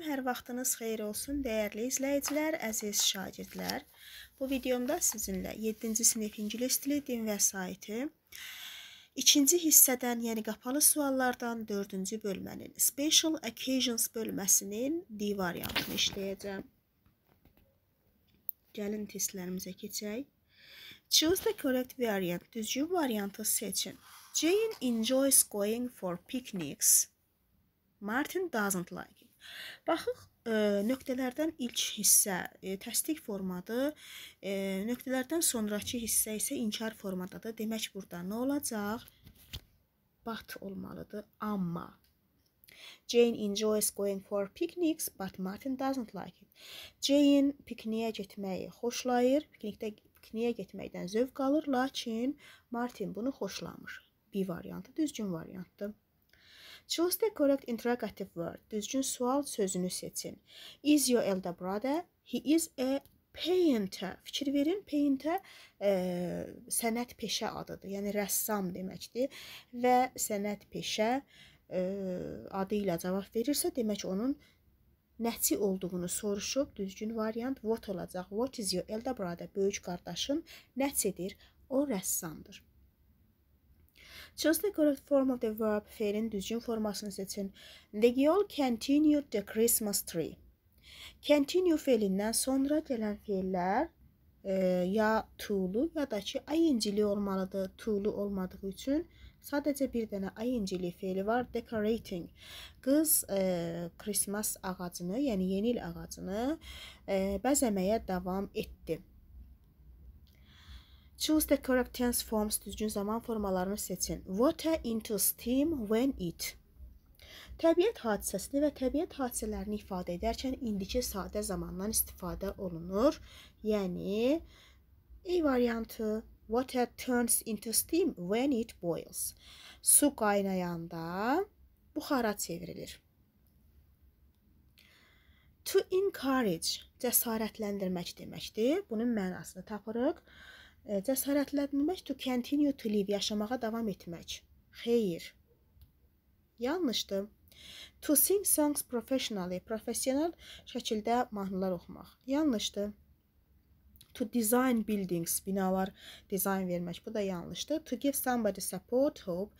Salam, hər vaxtınız xeyir olsun, dəyərli izləyicilər, əziz şagirdlər. Bu videomda sizinlə 7-ci sinif ingilis dili, din vəsaiti, 2-ci hissədən, yəni qapalı suallardan 4-cü bölmənin Special Occasions bölməsinin D variantını işləyəcəm. Gəlin testlərimizə keçək. Choose the correct variant. Düzgün variantı seçin. Jane enjoys going for picnics. Martin doesn't like. Baxıq, e, nöqtələrdən ilk hissə e, təsdiq formadır. E, nöqtələrdən sonrakı hissə isə inkar formadadır. Demək burada nə olacaq? But olmalıdır. Amma Jane enjoys going for picnics, but Martin doesn't like it. Jane pikniyə getməyi xoşlayır. Piknikdə pikniyə getməkdən zövq alır, lakin Martin bunu xoşlamır. B variantı düzgün variantdır. Choose the correct interrogative word. Düzgün sual sözünü seçin. Is your elder brother? He is a painter. Fikir verin, painter e, sənət peşə adıdır. Yəni rəssam deməkdir və sənət peşə e, adı ilə cavab verirsə, demək onun nəçi olduğunu soruşub düzgün variant what olacaq. What is your elder brother? Böyük qardaşın nəçidir? O rəssamdır. Choose the correct form of the verb. Fe'lin düzgün formasını seçin. The girl continued the Christmas tree. Continue fe'lindən sonra gələn fe'llər e, ya to'lu ya da ki ing-li olmalıdır. To'lu olmadığı üçün Sadəcə bir dənə ing-li feili var, decorating. Qız e, Christmas ağacını, yəni yeni il ağacını e, bəzəməyə davam etdi. Choose the correct tense forms. Düzgün zaman formalarını seçin. Water into steam when it. Təbiət hadisəsini və təbiət hadisələrini ifadə edərkən indiki sadə zamandan istifadə olunur. Yəni A variantı water turns into steam when it boils. Su qaynayanda buxara çevrilir. To encourage cəsarətləndirmək deməkdir. Bunun mənasını tapırıq. Cəsarətlənmək to continue to live, yaşamağa davam etmək. Xeyr. Yanlışdır. To sing songs professionally, professional şəkildə mahnılar oxumaq. Yanlışdır. To design buildings, binalar dizayn vermək. Bu da yanlışdır. To give somebody support, hope,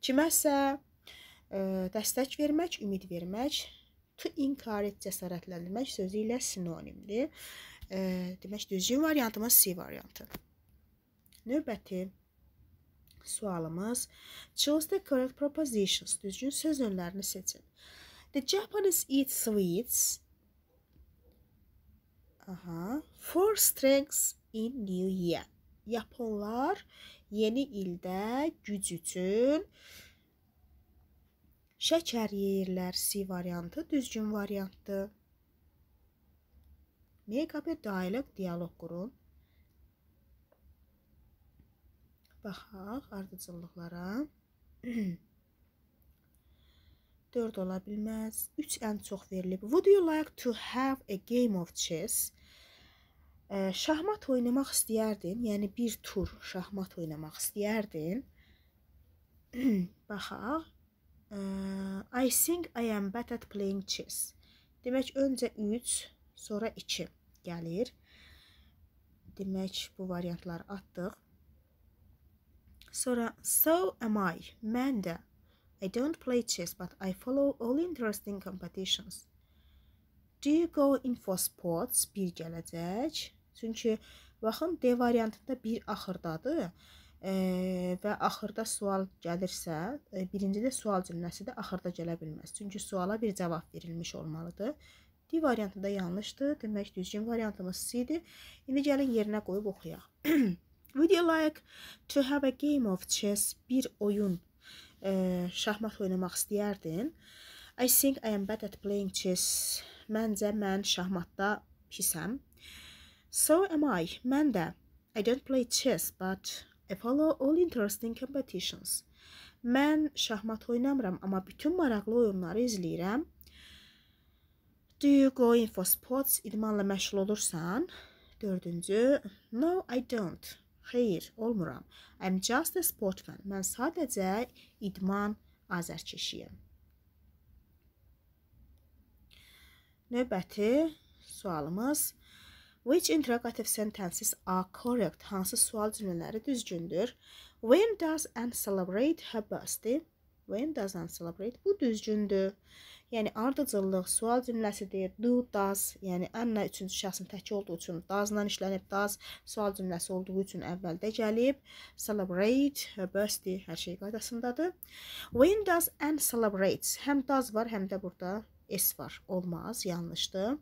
kiməsə ə, dəstək vermək, ümid vermək, to encourage cəsarətləndirmək sözü ilə sinonimdir. Ə, demək düzgün variantımız C variantı. Növbəti sualımız Choose the correct propositions. Düzgün söz önlərini seçin. The Japanese eat sweets. Aha. Four strengths in New Year. Yaponlar yeni ildə güc üçün şəkər yeyirlər. C variantı düzgün variantdır. Mega bir dialoq dialoq qurun. Baxaq ardıcıllıqlara. 4 ola bilməz. 3 ən çox verilib. Would you like to have a game of chess? Ə, şahmat oynamaq istəyərdin, yəni bir tur şahmat oynamaq istəyərdin. Baxaq. Ə, I think I am bad at playing chess. Demək öncə 3, sonra 2 gəlir. Demək bu variantları atdıq. Sonra so am I, mən də. I don't play chess, but I follow all interesting competitions. Do you go in for sports? Bir gələcək. Çünki baxın D variantında bir axırdadır. E, və axırda sual gəlirsə, e, birincidə sual cümləsi də axırda gələ bilməz. Çünki suala bir cavab verilmiş olmalıdır. D variantında yanlışdır. Demək düzgün variantımız C-dir. İndi gəlin yerinə qoyub oxuyaq. Would you like to have a game of chess? Bir oyun e, şahmat oynamaq istəyərdin? I think I am bad at playing chess. Məncə mən şahmatda pisəm. So am I. Mən də. I don't play chess, but I follow all interesting competitions. Mən şahmat oynamıram, amma bütün maraqlı oyunları izləyirəm. Do you go in for sports? İdmanla məşğul olursan? Dördüncü, no I don't. Xeyr, olmuram. I'm just a sportman. Mən sadəcə idman azərkeşiyəm. Növbəti sualımız Which interrogative sentences are correct? Hansı sual cümlələri düzgündür? When does Anne celebrate her birthday? When does Anne celebrate? Bu düzgündür. Yəni ardıcıllıq sual cümləsidir. Do, does, yəni Anna üçüncü şəxsin təki olduğu üçün does-la işlənib, does sual cümləsi olduğu üçün əvvəldə gəlib. Celebrate, her birthday, hər şey qaydasındadır. When does and celebrates? Həm does var, həm də burada s var. Olmaz, yanlışdır.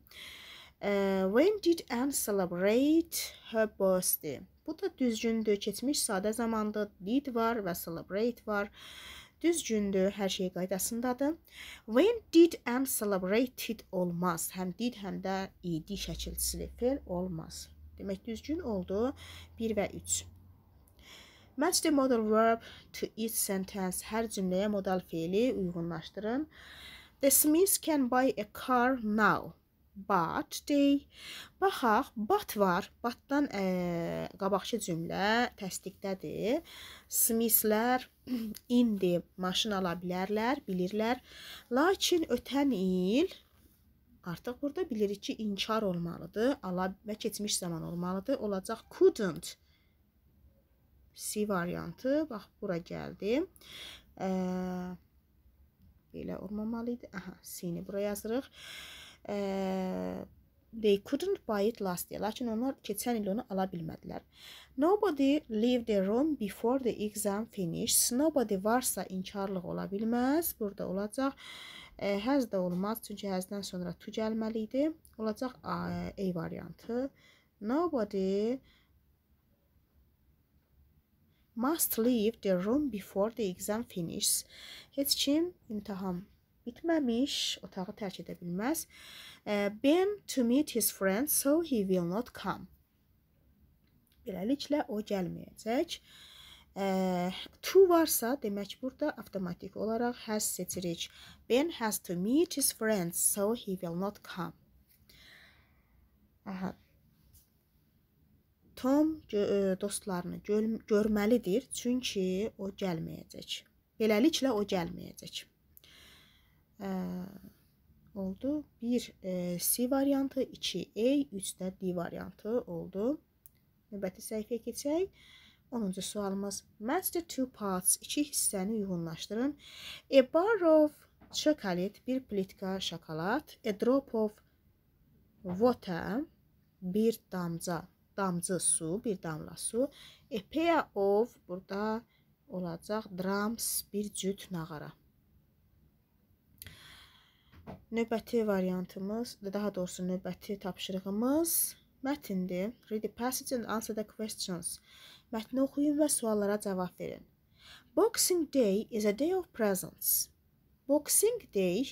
Uh, when did Anne celebrate her birthday? Bu da düzgündür. Keçmiş sadə zamanda did var və celebrate var. Düzgündür, hər şey qaydasındadır. When did and celebrated olmaz. Həm did, həm də idi şəkilçisi fil olmaz. Demək düzgün oldu 1 və 3. Match the modal verb to each sentence. Hər cümləyə modal feili uyğunlaşdırın. The Smith can buy a car now but dey. Baxaq, but var. Butdan ə, e, qabaqçı cümlə təsdiqdədir. Smithlər indi maşın ala bilərlər, bilirlər. Lakin ötən il artıq burada bilirik ki, inkar olmalıdır. Ala və keçmiş zaman olmalıdır. Olacaq couldn't. C variantı. Bax, bura gəldi. Ə, e, belə olmamalı idi. Aha, C-ni bura yazırıq. Ə, they couldn't buy it last year. Lakin onlar keçən il onu ala bilmədilər. Nobody leave the room before the exam finishes. Nobody varsa inkarlıq ola bilməz. Burada olacaq e, həz də olmaz, çünki həzdən sonra to gəlməli idi. Olacaq A, A variantı. Nobody must leave the room before the exam finishes. Heç kim imtahan bitməmiş, otağı tərk edə bilməz. Bem to meet his friends, so he will not come. Beləliklə, o gəlməyəcək. To varsa, demək burada avtomatik olaraq has seçirik. Ben has to meet his friends, so he will not come. Aha. Tom e, dostlarını görməlidir, çünki o gəlməyəcək. Beləliklə, o gəlməyəcək oldu. 1 e, C variantı, 2 E, 3 də D variantı oldu. Növbəti səhifəyə keçək. 10-cu sualımız. Match the two parts. İki hissəni uyğunlaşdırın. A bar of chocolate, bir plitka şokolad, a drop of water, bir damca, damcı su, bir damla su, a pair of burada olacaq drums, bir cüt nağara. Növbəti variantımız, daha doğrusu növbəti tapşırığımız mətndir. Read the passage and answer the questions. Mətni oxuyun və suallara cavab verin. Boxing Day is a day of presents. Boxing Day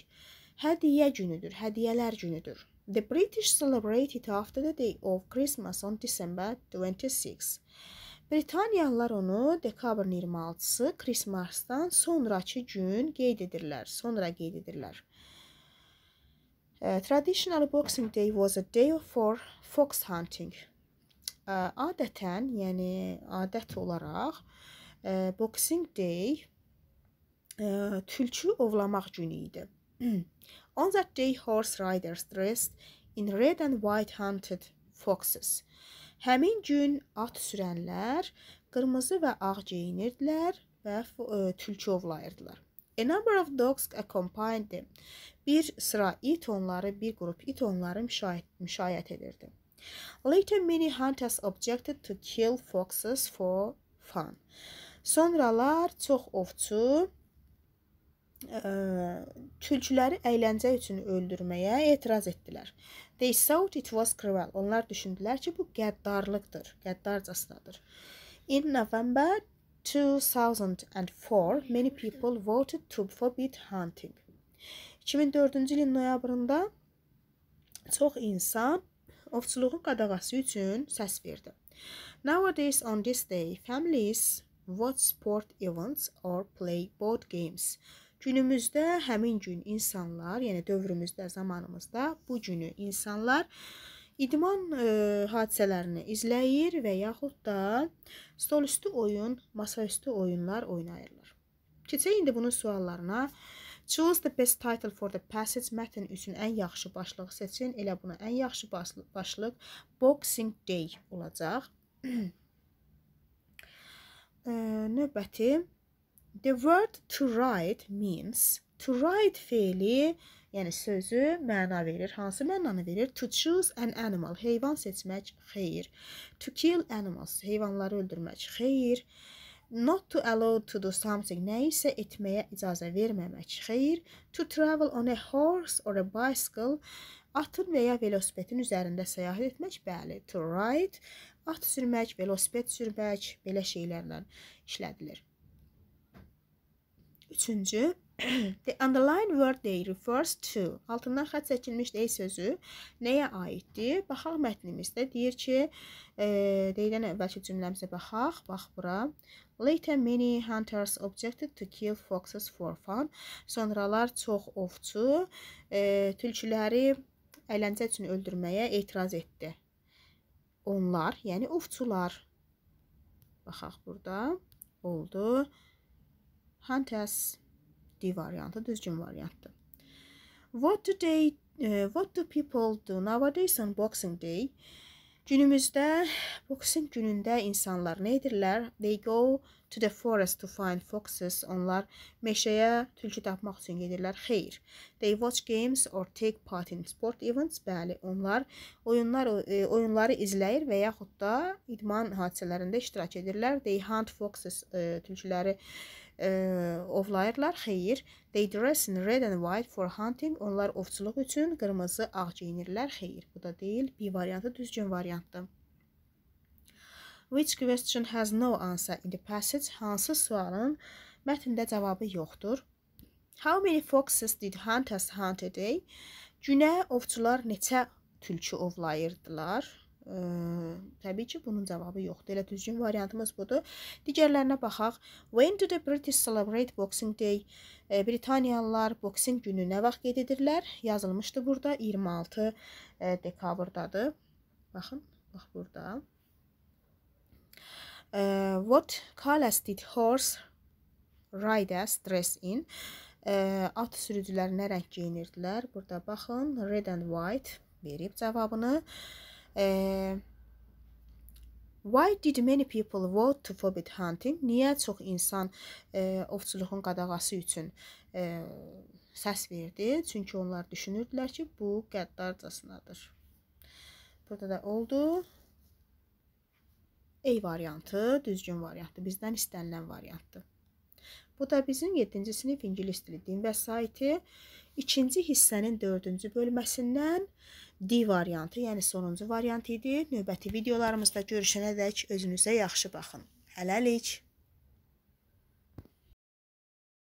hədiyyə günüdür, hədiyyələr günüdür. The British celebrate it after the day of Christmas on December 26. Britaniyalılar onu dekabrın 26-sı Christmasdan sonrakı gün qeyd edirlər. Sonra qeyd edirlər. Uh, traditional Boxing Day was a day for fox hunting. Uh, adətən, yəni adət olaraq uh, Boxing Day uh, tülkü ovlamaq günü idi. On that day horse riders dressed in red and white hunted foxes. Həmin gün at sürənlər qırmızı və ağ geyinirdilər və e, tülkü ovlayırdılar. A number of dogs accompanied them. Bir sıra it onları, bir qrup it onları müşayiət, müşayiət edirdi. Later many hunters objected to kill foxes for fun. Sonralar çox ovçu ə, e, tülküləri əyləncə üçün öldürməyə etiraz etdilər. They thought it was cruel. Onlar düşündülər ki, bu qəddarlıqdır, qəddarcasınadır. In November 2004 many people voted to forbid hunting. 2004-cü ilin noyabrında çox insan ovçuluğun qadağası üçün səs verdi. Nowadays on this day families watch sport events or play board games. Günümüzdə həmin gün insanlar, yəni dövrümüzdə, zamanımızda bu günü insanlar İdman e, hadisələrini izləyir və yaxud da stolüstü oyun, masaüstü oyunlar oynayırlar. Keçək indi bunun suallarına. Choose the best title for the passage mətn üçün ən yaxşı başlıq seçin. Elə buna ən yaxşı başlıq Boxing Day olacaq. E, növbəti The word to write means To write feili, yəni sözü məna verir. Hansı mənanı verir? To choose an animal, heyvan seçmək, xeyir. To kill animals, heyvanları öldürmək, xeyir. Not to allow to do something, nəyisə etməyə icazə verməmək, xeyir. To travel on a horse or a bicycle, atın və ya velosipetin üzərində səyahət etmək, bəli. To ride, at sürmək, velosiped sürmək, belə şeylərlə işlədilir. Üçüncü, The underlined word they refers to. Altından xətt çəkilmiş they sözü nəyə aiddir? Baxaq mətnimizdə deyir ki, e, deyilən əvvəlki cümləmizə baxaq. Bax bura. Later many hunters objected to kill foxes for fun. Sonralar çox ovçu e, tülküləri əyləncə üçün öldürməyə etiraz etdi. Onlar, yəni ovçular. Baxaq burada. Oldu. Hunters D variantı düzgün variantdır. What do they uh, what do people do nowadays on Boxing Day? Günümüzdə Boxing günündə insanlar nə edirlər? They go to the forest to find foxes. Onlar meşəyə tülkü tapmaq üçün gedirlər. Xeyr. They watch games or take part in sport events. Bəli, onlar oyunlar e, oyunları izləyir və yaxud da idman hadisələrində iştirak edirlər. They hunt foxes, e, tülküləri e, ovlayırlar. Xeyr. They dress in red and white for hunting. Onlar ovçuluq üçün qırmızı ağ geyinirlər. Xeyr. Bu da deyil. B variantı düzgün variantdır. Which question has no answer in the passage? Hansı sualın mətndə cavabı yoxdur? How many foxes did hunters hunt a day? Günə ovçular neçə tülkü ovlayırdılar? Ə, təbii ki, bunun cavabı yoxdur. Elə düzgün variantımız budur. Digərlərinə baxaq. When do the British celebrate Boxing Day? Ə, Britaniyalılar Boxing günü nə vaxt qeyd edirlər? Yazılmışdı burada 26 ə, dekabrdadır. Baxın, bax burada. Ə, what colors did horse riders dress in? Ə, at sürücüləri nə rəng geyinirdilər? Burada baxın, red and white verib cavabını. Ə, Ee, eh, Why did many people vote to forbid hunting? Niyə çox insan e, ovçuluğun qadağası üçün e, səs verdi? Çünki onlar düşünürdülər ki, bu qəddarcasınadır. Burada da oldu. A variantı düzgün variantdır. Bizdən istənilən variantdır. Bu da bizim 7-ci sinif ingilis dili din vəsaiti 2-ci hissənin 4-cü bölməsindən D variantı, yəni sonuncu variant idi. Növbəti videolarımızda görüşənədək özünüzə yaxşı baxın. Hələlik.